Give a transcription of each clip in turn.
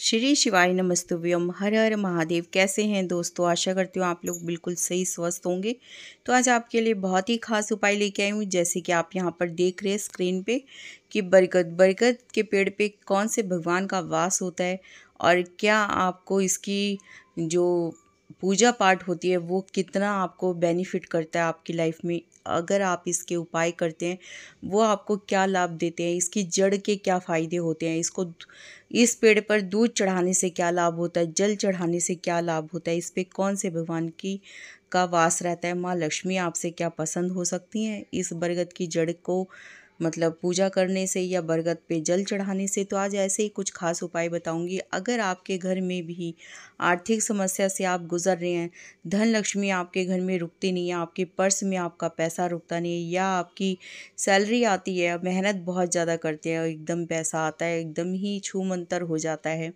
श्री शिवाय नमस्तुभ्यम हर हर महादेव कैसे हैं दोस्तों आशा करती हूँ आप लोग बिल्कुल सही स्वस्थ होंगे तो आज आपके लिए बहुत ही खास उपाय लेके आई हूँ जैसे कि आप यहाँ पर देख रहे हैं स्क्रीन पे कि बरगद बरगद के पेड़ पे कौन से भगवान का वास होता है और क्या आपको इसकी जो पूजा पाठ होती है वो कितना आपको बेनिफिट करता है आपकी लाइफ में अगर आप इसके उपाय करते हैं वो आपको क्या लाभ देते हैं इसकी जड़ के क्या फ़ायदे होते हैं इसको इस पेड़ पर दूध चढ़ाने से क्या लाभ होता है जल चढ़ाने से क्या लाभ होता है इस पर कौन से भगवान की का वास रहता है माँ लक्ष्मी आपसे क्या पसंद हो सकती हैं इस बरगद की जड़ को मतलब पूजा करने से या बरगद पे जल चढ़ाने से तो आज ऐसे ही कुछ खास उपाय बताऊंगी अगर आपके घर में भी आर्थिक समस्या से आप गुजर रहे हैं धन लक्ष्मी आपके घर में रुकती नहीं है आपके पर्स में आपका पैसा रुकता नहीं है या आपकी सैलरी आती है मेहनत बहुत ज़्यादा करते हैं एकदम पैसा आता है एकदम ही छू मंतर हो जाता है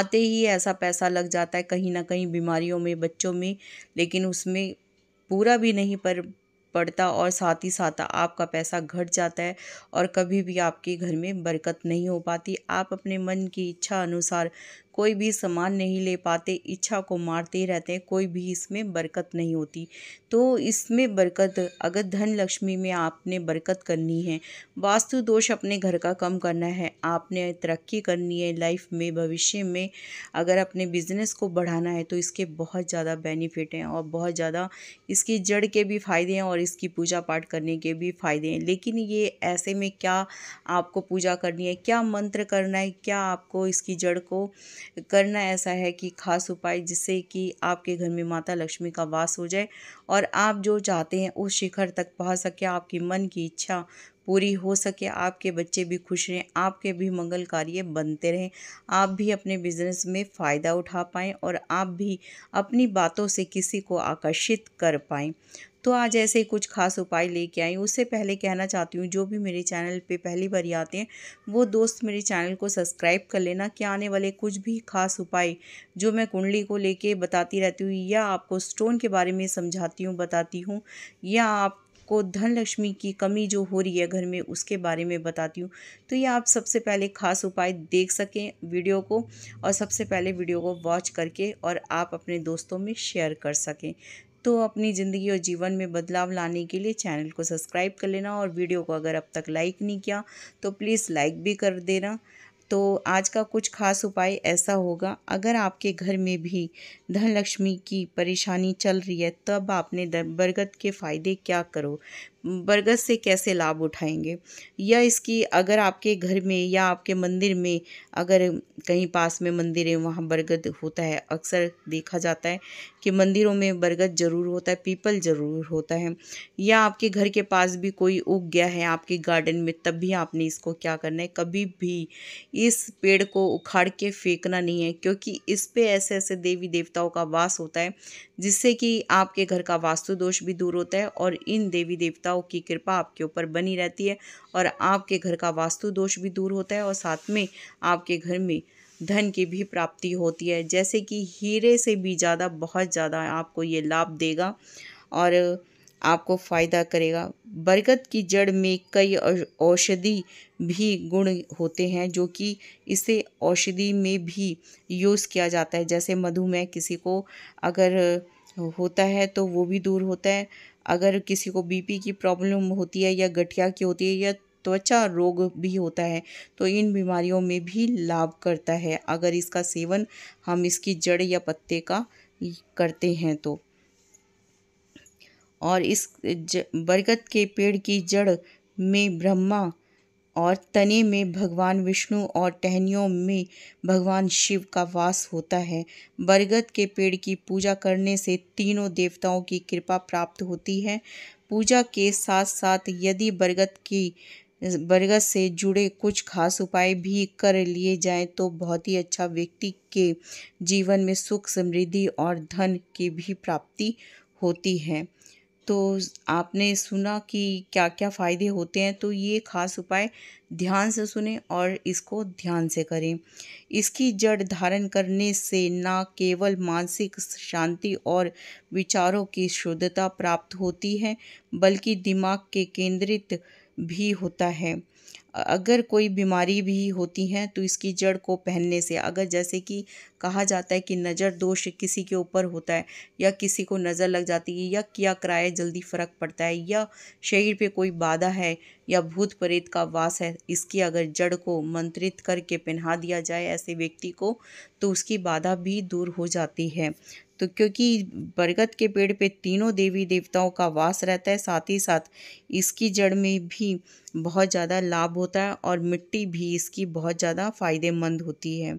आते ही ऐसा पैसा लग जाता है कहीं ना कहीं बीमारियों में बच्चों में लेकिन उसमें पूरा भी नहीं पर पड़ता और साथ ही साथ आपका पैसा घट जाता है और कभी भी आपके घर में बरकत नहीं हो पाती आप अपने मन की इच्छा अनुसार कोई भी सामान नहीं ले पाते इच्छा को मारते रहते हैं कोई भी इसमें बरकत नहीं होती तो इसमें बरकत अगर धन लक्ष्मी में आपने बरकत करनी है वास्तु दोष अपने घर का कम करना है आपने तरक्की करनी है लाइफ में भविष्य में अगर अपने बिजनेस को बढ़ाना है तो इसके बहुत ज़्यादा बेनिफिट हैं और बहुत ज़्यादा इसकी जड़ के भी फ़ायदे हैं और इसकी पूजा पाठ करने के भी फ़ायदे हैं लेकिन ये ऐसे में क्या आपको पूजा करनी है क्या मंत्र करना है क्या आपको इसकी जड़ को करना ऐसा है कि खास उपाय जिससे कि आपके घर में माता लक्ष्मी का वास हो जाए और आप जो चाहते हैं उस शिखर तक पहुंच सके आपकी मन की इच्छा पूरी हो सके आपके बच्चे भी खुश रहें आपके भी मंगल कार्य बनते रहें आप भी अपने बिजनेस में फ़ायदा उठा पाएँ और आप भी अपनी बातों से किसी को आकर्षित कर पाएँ तो आज ऐसे ही कुछ खास उपाय लेके आई उससे पहले कहना चाहती हूँ जो भी मेरे चैनल पे पहली बार आते हैं वो दोस्त मेरे चैनल को सब्सक्राइब कर लेना कि आने वाले कुछ भी खास उपाय जो मैं कुंडली को लेके बताती रहती हूँ या आपको स्टोन के बारे में समझाती हूँ बताती हूँ या आप को धन लक्ष्मी की कमी जो हो रही है घर में उसके बारे में बताती हूँ तो ये आप सबसे पहले खास उपाय देख सकें वीडियो को और सबसे पहले वीडियो को वॉच करके और आप अपने दोस्तों में शेयर कर सकें तो अपनी ज़िंदगी और जीवन में बदलाव लाने के लिए चैनल को सब्सक्राइब कर लेना और वीडियो को अगर अब तक लाइक नहीं किया तो प्लीज़ लाइक भी कर देना तो आज का कुछ खास उपाय ऐसा होगा अगर आपके घर में भी धनलक्ष्मी की परेशानी चल रही है तब आपने बरगद के फ़ायदे क्या करो बरगद से कैसे लाभ उठाएंगे या इसकी अगर आपके घर में या आपके मंदिर में अगर कहीं पास में मंदिर है वहाँ बरगद होता है अक्सर देखा जाता है कि मंदिरों में बरगद ज़रूर होता है पीपल ज़रूर होता है या आपके घर के पास भी कोई उग गया है आपके गार्डन में तब भी आपने इसको क्या करना है कभी भी इस पेड़ को उखाड़ के फेंकना नहीं है क्योंकि इस पर ऐसे ऐसे देवी देवताओं का वास होता है जिससे कि आपके घर का वास्तु दोष भी दूर होता है और इन देवी देवता देवताओं की कृपा आपके ऊपर बनी रहती है और आपके घर का वास्तु दोष भी दूर होता है और साथ में आपके घर में धन की भी प्राप्ति होती है जैसे कि हीरे से भी ज़्यादा बहुत ज़्यादा आपको ये लाभ देगा और आपको फ़ायदा करेगा बरगद की जड़ में कई औषधि भी गुण होते हैं जो कि इसे औषधि में भी यूज़ किया जाता है जैसे मधुमेह किसी को अगर होता है तो वो भी दूर होता है अगर किसी को बीपी की प्रॉब्लम होती है या गठिया की होती है या त्वचा रोग भी होता है तो इन बीमारियों में भी लाभ करता है अगर इसका सेवन हम इसकी जड़ या पत्ते का करते हैं तो और इस बरगद के पेड़ की जड़ में ब्रह्मा और तने में भगवान विष्णु और टहनियों में भगवान शिव का वास होता है बरगद के पेड़ की पूजा करने से तीनों देवताओं की कृपा प्राप्त होती है पूजा के साथ साथ यदि बरगद की बरगद से जुड़े कुछ खास उपाय भी कर लिए जाएं तो बहुत ही अच्छा व्यक्ति के जीवन में सुख समृद्धि और धन की भी प्राप्ति होती है तो आपने सुना कि क्या क्या फ़ायदे होते हैं तो ये खास उपाय ध्यान से सुने और इसको ध्यान से करें इसकी जड़ धारण करने से न केवल मानसिक शांति और विचारों की शुद्धता प्राप्त होती है बल्कि दिमाग के केंद्रित भी होता है अगर कोई बीमारी भी होती है तो इसकी जड़ को पहनने से अगर जैसे कि कहा जाता है कि नज़र दोष किसी के ऊपर होता है या किसी को नज़र लग जाती है या क्या किराए जल्दी फ़र्क पड़ता है या शरीर पे कोई बाधा है या भूत प्रेत का वास है इसकी अगर जड़ को मंत्रित करके पहना दिया जाए ऐसे व्यक्ति को तो उसकी बाधा भी दूर हो जाती है तो क्योंकि बरगद के पेड़ पे तीनों देवी देवताओं का वास रहता है साथ ही साथ इसकी जड़ में भी बहुत ज़्यादा लाभ होता है और मिट्टी भी इसकी बहुत ज़्यादा फ़ायदेमंद होती है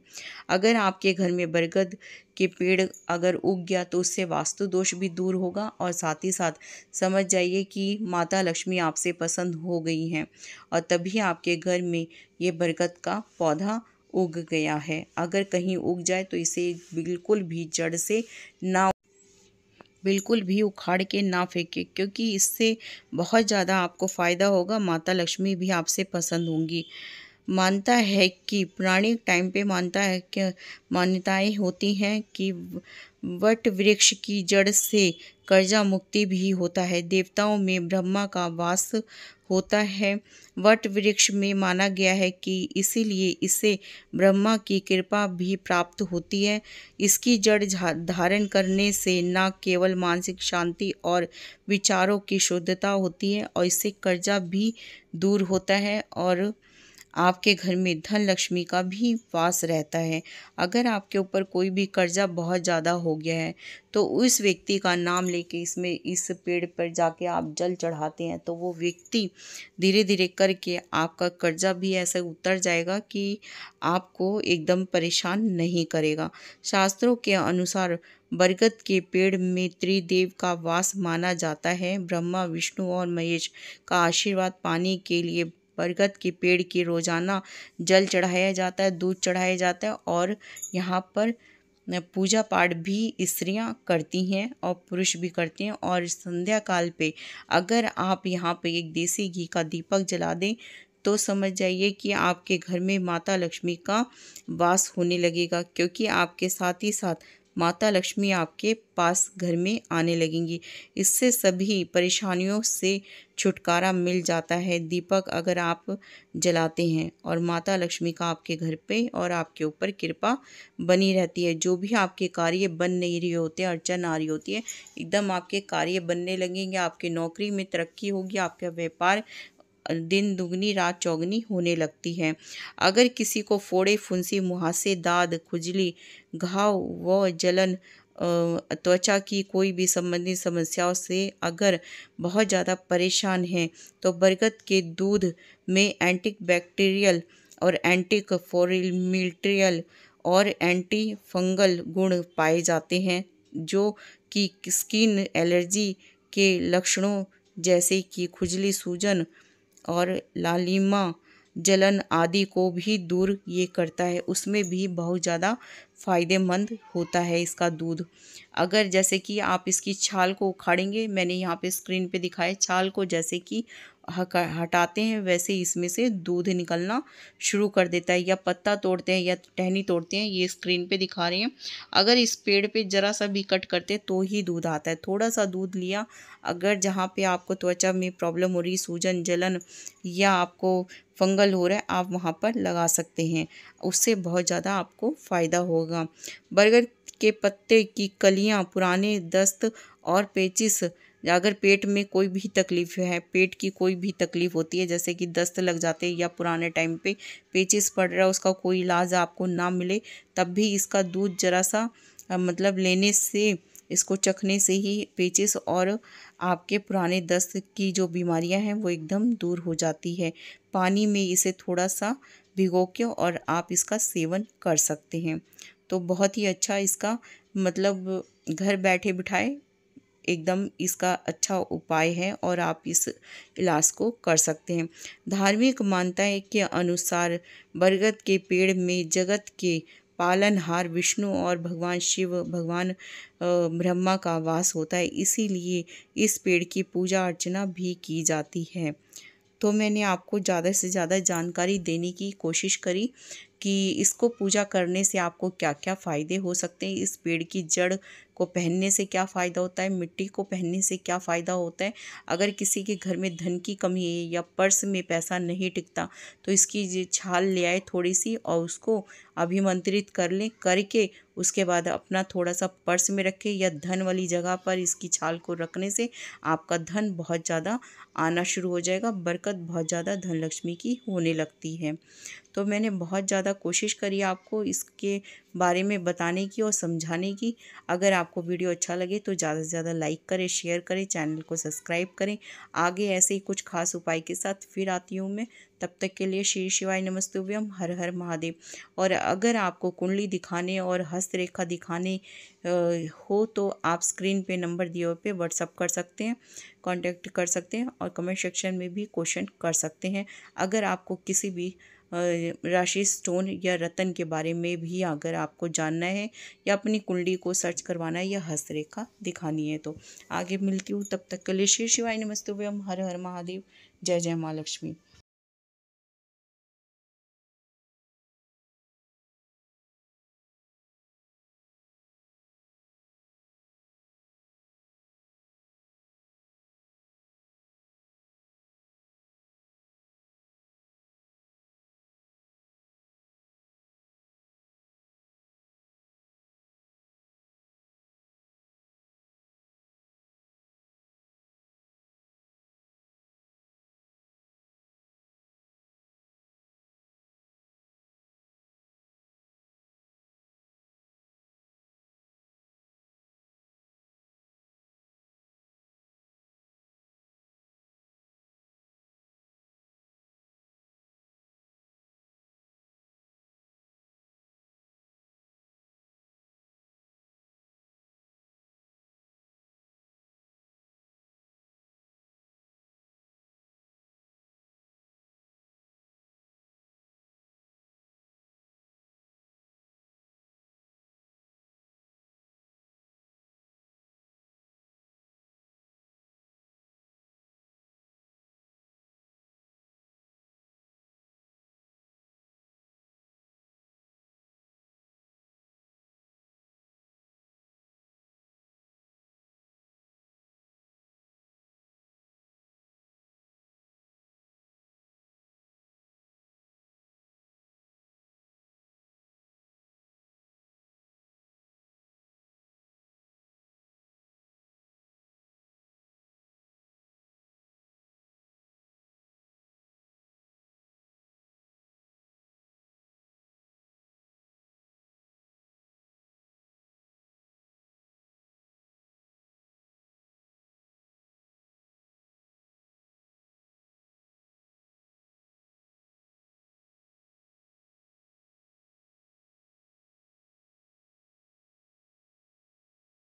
अगर आपके घर में बरगद के पेड़ अगर उग गया तो उससे वास्तु दोष भी दूर होगा और साथ ही साथ समझ जाइए कि माता लक्ष्मी आपसे पसंद हो गई हैं और तभी आपके घर में ये बरगद का पौधा उग गया है अगर कहीं उग जाए तो इसे बिल्कुल भी जड़ से ना बिल्कुल भी उखाड़ के ना फेंके क्योंकि इससे बहुत ज़्यादा आपको फ़ायदा होगा माता लक्ष्मी भी आपसे पसंद होंगी मानता है कि पुराने टाइम पे मानता है कि मान्यताएं होती हैं कि वट वृक्ष की जड़ से कर्जा मुक्ति भी होता है देवताओं में ब्रह्मा का वास होता है वट वृक्ष में माना गया है कि इसीलिए इसे ब्रह्मा की कृपा भी प्राप्त होती है इसकी जड़ धारण करने से न केवल मानसिक शांति और विचारों की शुद्धता होती है और इससे कर्जा भी दूर होता है और आपके घर में धन लक्ष्मी का भी वास रहता है अगर आपके ऊपर कोई भी कर्जा बहुत ज़्यादा हो गया है तो उस व्यक्ति का नाम लेके इसमें इस पेड़ पर जाके आप जल चढ़ाते हैं तो वो व्यक्ति धीरे धीरे करके आपका कर्जा भी ऐसे उतर जाएगा कि आपको एकदम परेशान नहीं करेगा शास्त्रों के अनुसार बरगद के पेड़ में त्रिदेव का वास माना जाता है ब्रह्मा विष्णु और महेश का आशीर्वाद पाने के लिए बरगद के पेड़ के रोज़ाना जल चढ़ाया जाता है दूध चढ़ाया जाता है और यहाँ पर पूजा पाठ भी स्त्रियाँ करती हैं और पुरुष भी करते हैं और संध्या काल पे अगर आप यहाँ पे एक देसी घी का दीपक जला दें तो समझ जाइए कि आपके घर में माता लक्ष्मी का वास होने लगेगा क्योंकि आपके साथ ही साथ माता लक्ष्मी आपके पास घर में आने लगेंगी इससे सभी परेशानियों से छुटकारा मिल जाता है दीपक अगर आप जलाते हैं और माता लक्ष्मी का आपके घर पे और आपके ऊपर कृपा बनी रहती है जो भी आपके कार्य बन नहीं रही होते अड़चन आ रही होती है एकदम आपके कार्य बनने लगेंगे आपके नौकरी में तरक्की होगी आपका व्यापार दिन दुगनी रात चौगनी होने लगती है अगर किसी को फोड़े फुंसी मुहासे दाद खुजली घाव व जलन त्वचा की कोई भी संबंधित समस्याओं से अगर बहुत ज़्यादा परेशान हैं तो बरगद के दूध में एंटी बैक्टीरियल और एंटी फोरमिल्ट्रियल और एंटी फंगल गुण पाए जाते हैं जो कि स्किन एलर्जी के लक्षणों जैसे कि खुजली सूजन और लालिमा जलन आदि को भी दूर ये करता है उसमें भी बहुत ज़्यादा फ़ायदेमंद होता है इसका दूध अगर जैसे कि आप इसकी छाल को उखाड़ेंगे मैंने यहाँ पे स्क्रीन पे दिखाया छाल को जैसे कि हटाते हैं वैसे इसमें से दूध निकलना शुरू कर देता है या पत्ता तोड़ते हैं या टहनी तोड़ते हैं ये स्क्रीन पे दिखा रहे हैं अगर इस पेड़ पे ज़रा सा भी कट करते तो ही दूध आता है थोड़ा सा दूध लिया अगर जहाँ पे आपको त्वचा में प्रॉब्लम हो रही सूजन जलन या आपको फंगल हो रहा है आप वहाँ पर लगा सकते हैं उससे बहुत ज़्यादा आपको फ़ायदा होगा बर्गर के पत्ते की कलियाँ पुराने दस्त और पेचिस अगर पेट में कोई भी तकलीफ है पेट की कोई भी तकलीफ होती है जैसे कि दस्त लग जाते हैं या पुराने टाइम पे पेचिस पड़ रहा है उसका कोई इलाज आपको ना मिले तब भी इसका दूध जरा सा मतलब लेने से इसको चखने से ही पेचिस और आपके पुराने दस्त की जो बीमारियां हैं वो एकदम दूर हो जाती है पानी में इसे थोड़ा सा भिगो के और आप इसका सेवन कर सकते हैं तो बहुत ही अच्छा इसका मतलब घर बैठे बिठाए एकदम इसका अच्छा उपाय है और आप इस इलाज को कर सकते हैं धार्मिक मान्यताएं के अनुसार बरगद के पेड़ में जगत के पालनहार विष्णु और भगवान शिव भगवान ब्रह्मा का वास होता है इसीलिए इस पेड़ की पूजा अर्चना भी की जाती है तो मैंने आपको ज़्यादा से ज़्यादा जानकारी देने की कोशिश करी कि इसको पूजा करने से आपको क्या क्या फ़ायदे हो सकते हैं इस पेड़ की जड़ को पहनने से क्या फ़ायदा होता है मिट्टी को पहनने से क्या फ़ायदा होता है अगर किसी के घर में धन की कमी है या पर्स में पैसा नहीं टिकता तो इसकी छाल ले आए थोड़ी सी और उसको अभिमंत्रित कर लें करके उसके बाद अपना थोड़ा सा पर्स में रखें या धन वाली जगह पर इसकी छाल को रखने से आपका धन बहुत ज़्यादा आना शुरू हो जाएगा बरकत बहुत ज़्यादा धन लक्ष्मी की होने लगती है तो मैंने बहुत ज़्यादा ज़्यादा कोशिश करिए आपको इसके बारे में बताने की और समझाने की अगर आपको वीडियो अच्छा लगे तो ज़्यादा से ज़्यादा लाइक करें शेयर करें चैनल को सब्सक्राइब करें आगे ऐसे ही कुछ खास उपाय के साथ फिर आती हूँ मैं तब तक के लिए श्री शिवाय नमस्तुभ्यम हर हर महादेव और अगर आपको कुंडली दिखाने और हस्तरेखा दिखाने हो तो आप स्क्रीन पे नंबर दिए हुए पे व्हाट्सअप कर सकते हैं कांटेक्ट कर सकते हैं और कमेंट सेक्शन में भी क्वेश्चन कर सकते हैं अगर आपको किसी भी राशि स्टोन या रतन के बारे में भी अगर आपको जानना है या अपनी कुंडली को सर्च करवाना है या हस्तरेखा दिखानी है तो आगे मिलती हूँ तब तक के लिए शिव शिवाय नमस्ते हम हर हर महादेव जय जय माँ लक्ष्मी